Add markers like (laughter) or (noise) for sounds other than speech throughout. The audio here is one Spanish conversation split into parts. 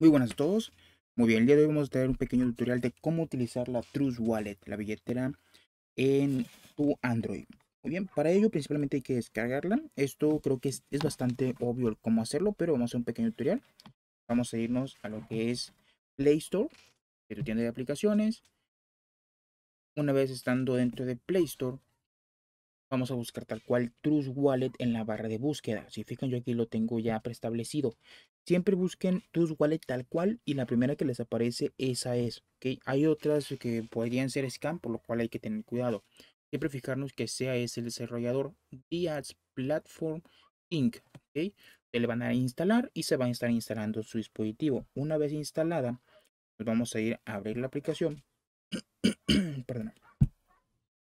Muy buenas a todos. Muy bien, el día de hoy vamos a traer un pequeño tutorial de cómo utilizar la Trust Wallet, la billetera en tu Android. Muy bien, para ello principalmente hay que descargarla. Esto creo que es, bastante obvio cómo hacerlo, pero vamos a hacer un pequeño tutorial. Vamos a irnos a lo que es Play Store, es tu tienda de aplicaciones. Una vez estando dentro de Play Store, vamos a buscar tal cual Trust Wallet en la barra de búsqueda. Si fijan, yo aquí lo tengo ya preestablecido. Siempre busquen tus wallet tal cual y la primera que les aparece, esa es. ¿okay? Hay otras que podrían ser scam, por lo cual hay que tener cuidado. Siempre fijarnos que sea ese el desarrollador Diaz Platform Inc. Se le van a instalar y se va a estar instalando su dispositivo. Una vez instalada, nos pues vamos a ir a abrir la aplicación. (clears throat) Perdón.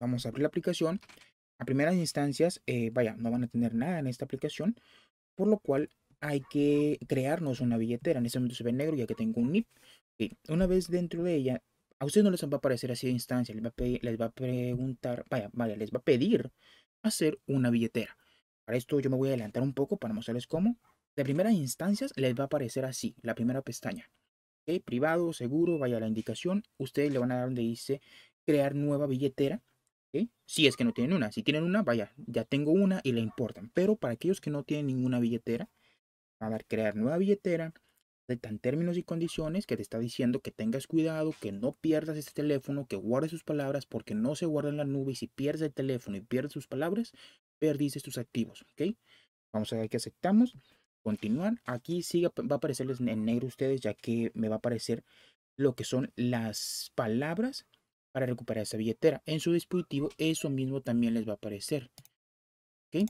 Vamos a abrir la aplicación. A primeras instancias, eh, vaya, no van a tener nada en esta aplicación, por lo cual hay que crearnos una billetera. En ese momento se ve negro ya que tengo un NIP. Y una vez dentro de ella, a ustedes no les va a aparecer así de instancia, les va a, pedir, preguntar, vaya, vaya, les va a pedir hacer una billetera. Para esto yo me voy a adelantar un poco para mostrarles cómo. De primeras instancias les va a aparecer así, la primera pestaña. Privado, seguro, vaya la indicación. Ustedes le van a dar donde dice crear nueva billetera. Si es que no tienen una, si tienen una, vaya, ya tengo una y le importan. Pero para aquellos que no tienen ninguna billetera, a ver, crear nueva billetera, Están términos y condiciones que te está diciendo que tengas cuidado, que no pierdas este teléfono, que guardes sus palabras porque no se guarda en la nube y si pierdes el teléfono y pierdes sus palabras, perdiste tus activos, ¿ok? Vamos a ver que aceptamos. Continuar. Aquí sí va a aparecerles en negro ustedes ya que me va a aparecer lo que son las palabras para recuperar esa billetera. En su dispositivo eso mismo también les va a aparecer. ¿Ok?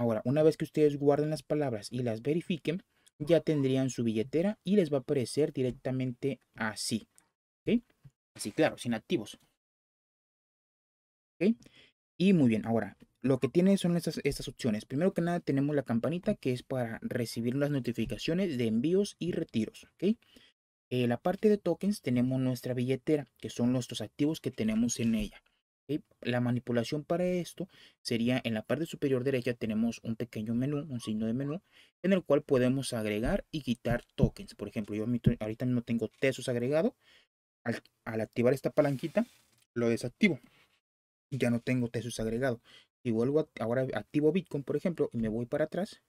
Ahora, una vez que ustedes guarden las palabras y las verifiquen, ya tendrían su billetera y les va a aparecer directamente así. ¿Ok? Así, claro, sin activos. Y muy bien, ahora, lo que tienen son estas, opciones. Primero que nada, tenemos la campanita que es para recibir las notificaciones de envíos y retiros. ¿Ok? la parte de tokens tenemos nuestra billetera, que son nuestros activos que tenemos en ella. La manipulación para esto sería en la parte superior derecha tenemos un pequeño menú, un signo de menú, en el cual podemos agregar y quitar tokens. Por ejemplo, yo ahorita no tengo tesos agregado. Al, activar esta palanquita, lo desactivo. Ya no tengo tesos agregado. Y vuelvo ahora activo Bitcoin, por ejemplo, y me voy para atrás,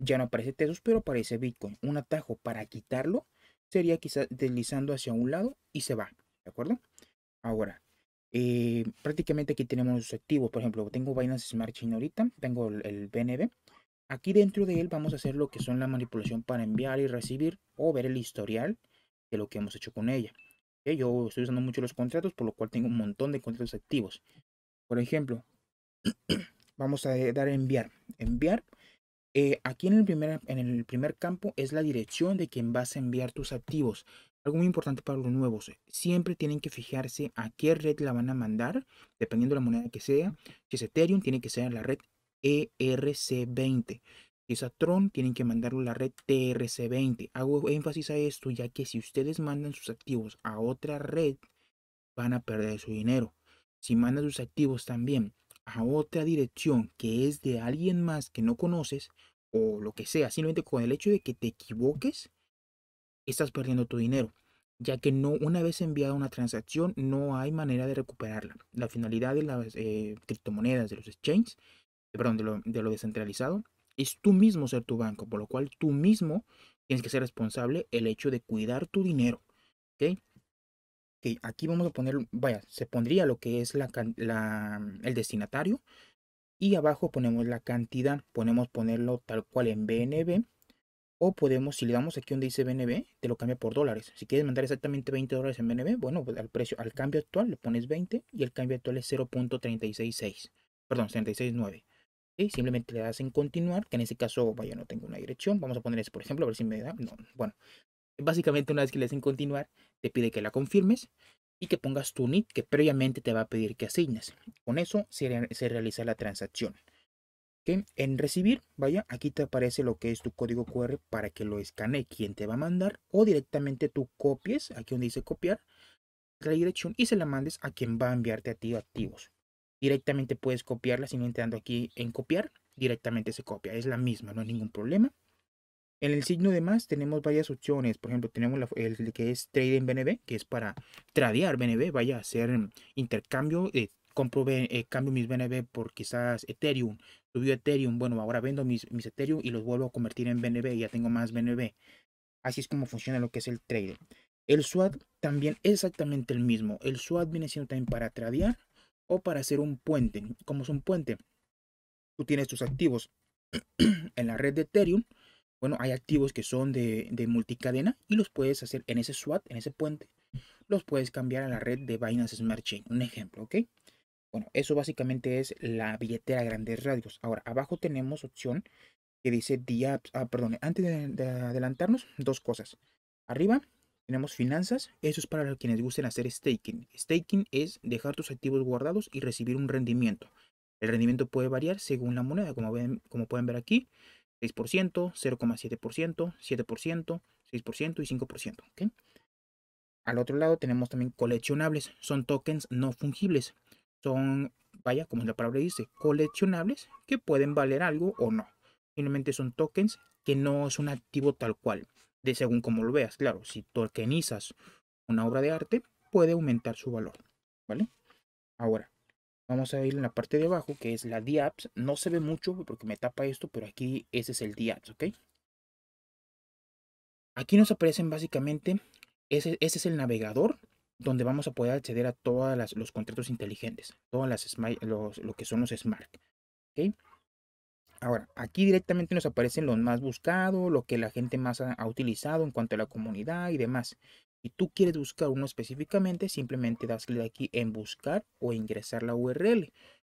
ya no aparece tesos, pero aparece Bitcoin. Un atajo para quitarlo sería quizás deslizando hacia un lado y se va. ¿De acuerdo? Ahora, eh, prácticamente aquí tenemos los activos. Por ejemplo, tengo Binance Smart Chain ahorita, tengo el, BNB. Aquí dentro de él vamos a hacer lo que son la manipulación para enviar y recibir o ver el historial de lo que hemos hecho con ella. Yo estoy usando mucho los contratos, por lo cual tengo un montón de contratos activos. Por ejemplo, (clears throat) vamos a eh, dar enviar. Enviar. Eh, aquí en el, primer, en el primer campo es la dirección de quien vas a enviar tus activos. Algo muy importante para los nuevos, eh, siempre tienen que fijarse a qué red la van a mandar, dependiendo de la moneda que sea. Si es Ethereum, tiene que ser la red ERC20. Si es Tron, tienen que mandarlo a la red TRC20. Hago énfasis a esto, ya que si ustedes mandan sus activos a otra red, van a perder su dinero. Si mandan sus activos también a otra dirección que es de alguien más que no conoces, o lo que sea, simplemente con el hecho de que te equivoques, estás perdiendo tu dinero, ya que no, una vez enviada una transacción no hay manera de recuperarla. La finalidad de las eh, criptomonedas, de los exchanges, eh, perdón, de lo, de lo descentralizado, es tú mismo ser tu banco, por lo cual tú mismo tienes que ser responsable el hecho de cuidar tu dinero. ¿okay? aquí vamos a poner, vaya, se pondría lo que es la, el destinatario y abajo ponemos la cantidad, ponemos ponerlo tal cual en BNB o podemos, si le damos aquí donde dice BNB, te lo cambia por dólares. Si quieres mandar exactamente 20 dólares en BNB, bueno, pues al precio, al cambio actual le pones 20 y el cambio actual es 0.366. Perdón, 36.9. Y Simplemente le das en continuar, que en este caso, vaya, no tengo una dirección. Vamos a poner eso, por ejemplo, a ver si me da. No, bueno. Básicamente, una vez que le das en continuar, te pide que la confirmes y que pongas tu NIT que previamente te va a pedir que asignes. Con eso se realiza la transacción. En recibir, vaya, aquí te aparece lo que es tu código QR para que lo escane, quien te va a mandar o directamente tú copies, aquí donde dice copiar, la dirección y se la mandes a quien va a enviarte a ti activos. Directamente puedes copiarla simplemente dando aquí en copiar, directamente se copia, es la misma, no hay ningún problema. En el signo de más tenemos varias opciones, por ejemplo tenemos el que es Trade en BNB, que es para tradear BNB, vaya a hacer intercambio de compro eh, cambio mis BNB por quizás Ethereum, subió Ethereum, bueno, ahora vendo mis, mis Ethereum y los vuelvo a convertir en BNB ya tengo más BNB. Así es como funciona lo que es el trader El SWAT también es exactamente el mismo. El SWAT viene siendo también para tradear o para hacer un puente. Como es un puente? Tú tienes tus activos (clears throat) en la red de Ethereum. Bueno, hay activos que son de, de multicadena y los puedes hacer en ese SWAT, en ese puente. Los puedes cambiar a la red de Binance Smart Chain. Un ejemplo, ¿ok? Bueno, eso básicamente es la billetera a grandes radios. Ahora, abajo tenemos opción que dice ah, perdón, antes de, adelantarnos, dos cosas. Arriba tenemos finanzas, eso es para quienes gusten hacer staking. Staking es dejar tus activos guardados y recibir un rendimiento. El rendimiento puede variar según la moneda, como, ven, como pueden ver aquí, 6%, 0,7%, 7%, 6% y 5%. Al otro lado tenemos también coleccionables, son tokens no fungibles. Son, vaya, como la palabra dice, coleccionables que pueden valer algo o no. Finalmente son tokens que no es un activo tal cual, de según como lo veas. Claro, si tokenizas una obra de arte, puede aumentar su valor, ¿vale? Ahora, vamos a ir en la parte de abajo, que es la DApps. No se ve mucho porque me tapa esto, pero aquí ese es el DApps, ¿ok? Aquí nos aparecen básicamente, ese, ese es el navegador donde vamos a poder acceder a todos los contratos inteligentes, todas las los, lo que son los smart. Ahora, aquí directamente nos aparecen los más buscados, lo que la gente más ha, utilizado en cuanto a la comunidad y demás. Si tú quieres buscar uno específicamente, simplemente das clic aquí en buscar o ingresar la URL.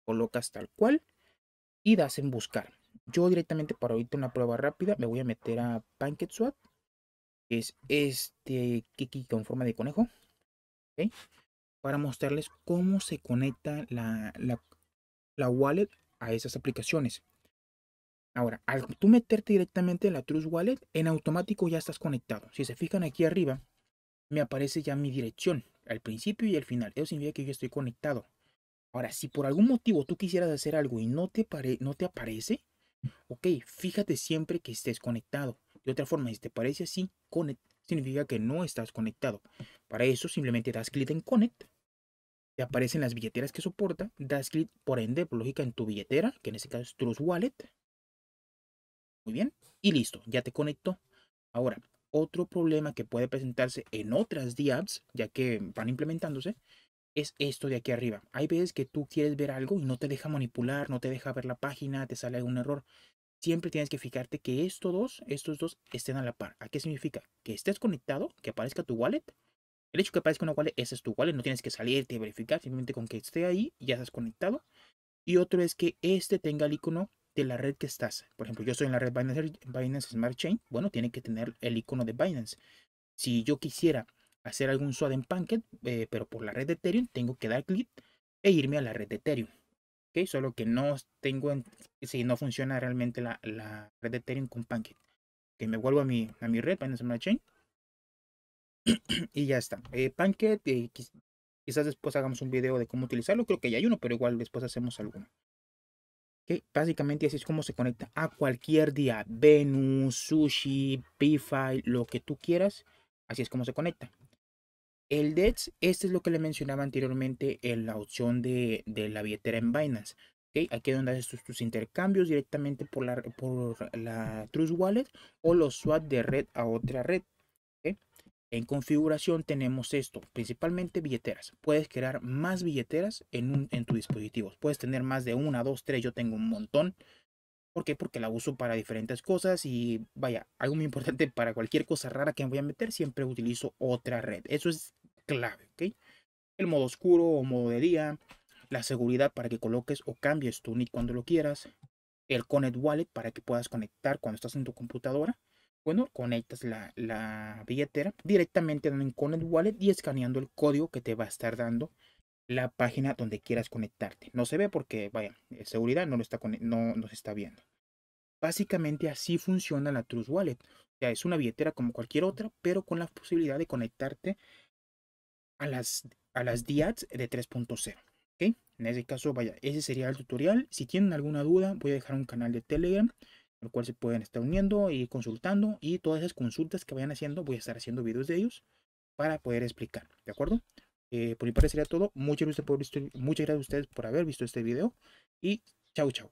Colocas tal cual y das en buscar. Yo directamente para ahorita una prueba rápida me voy a meter a PancakeSwap, que es este Kiki con forma de conejo, para mostrarles cómo se conecta la, la, wallet a esas aplicaciones. Ahora, al tú meterte directamente en la Trust Wallet, en automático ya estás conectado. Si se fijan aquí arriba, me aparece ya mi dirección, al principio y al final. Eso significa que yo estoy conectado. Ahora, si por algún motivo tú quisieras hacer algo y no te, no te aparece, ok, fíjate siempre que estés conectado. De otra forma, si te parece así, significa que no estás conectado. Para eso simplemente das clic en Connect, te aparecen las billeteras que soporta, das clic por ende, por lógica, en tu billetera, que en este caso es Trust Wallet. Muy bien, y listo, ya te conectó. Ahora, otro problema que puede presentarse en otras DApps, ya que van implementándose, es esto de aquí arriba. Hay veces que tú quieres ver algo y no te deja manipular, no te deja ver la página, te sale algún error siempre tienes que fijarte que estos dos, estos dos estén a la par. ¿A qué significa? Que estés conectado, que aparezca tu wallet. El hecho que aparezca una wallet, ese es tu wallet, no tienes que salirte y verificar, simplemente con que esté ahí ya estás conectado. Y otro es que este tenga el icono de la red que estás. Por ejemplo, yo estoy en la red Binance, Smart Chain, bueno, tiene que tener el icono de Binance. Si yo quisiera hacer algún swap en Pancake, eh, pero por la red de Ethereum, tengo que dar clic e irme a la red de Ethereum. Solo que no tengo, si no funciona realmente la, la, red de Ethereum con Pancake. Que me vuelvo a mi, a mi red, Binance Smart Chain. (clears throat) y ya está. Eh, Pancake, eh, quizás después hagamos un video de cómo utilizarlo. Creo que ya hay uno, pero igual después hacemos alguno. básicamente así es como se conecta a cualquier día. Venus, Sushi, pifi lo que tú quieras. Así es como se conecta. El DEX, este es lo que le mencionaba anteriormente en la opción de, de la billetera en Binance. Aquí es donde haces tus, intercambios directamente por la, por la Trust Wallet o los SWAT de red a otra red. En configuración tenemos esto, principalmente billeteras. Puedes crear más billeteras en, tu en dispositivos. Puedes tener más de una, dos, tres. Yo tengo un montón. ¿Por qué? Porque la uso para diferentes cosas y vaya, algo muy importante (laughs) para cualquier cosa rara que me voy a meter, siempre utilizo otra red. Eso es clave, ¿ok? El modo oscuro o modo de día, la seguridad para que coloques o cambies tu nick cuando lo quieras, el Connect Wallet para que puedas conectar cuando estás en tu computadora. Bueno, conectas la, la billetera directamente en Connect Wallet y escaneando el código que te va a estar dando la página donde quieras conectarte. No se ve porque, vaya, eh, seguridad no, lo está, no nos está viendo. Básicamente así funciona la Trust Wallet. O sea, es una billetera como cualquier otra, pero con la posibilidad de conectarte a las, a las de 3.0. ¿okay? En ese caso, vaya, ese sería el tutorial. Si tienen alguna duda, voy a dejar un canal de Telegram, el cual se pueden estar uniendo y consultando. Y todas esas consultas que vayan haciendo, voy a estar haciendo videos de ellos para poder explicar. ¿De acuerdo? Eh, por mi parte sería todo. Muchas gracias, por, muchas gracias a ustedes por haber visto este video. Y chao, chao.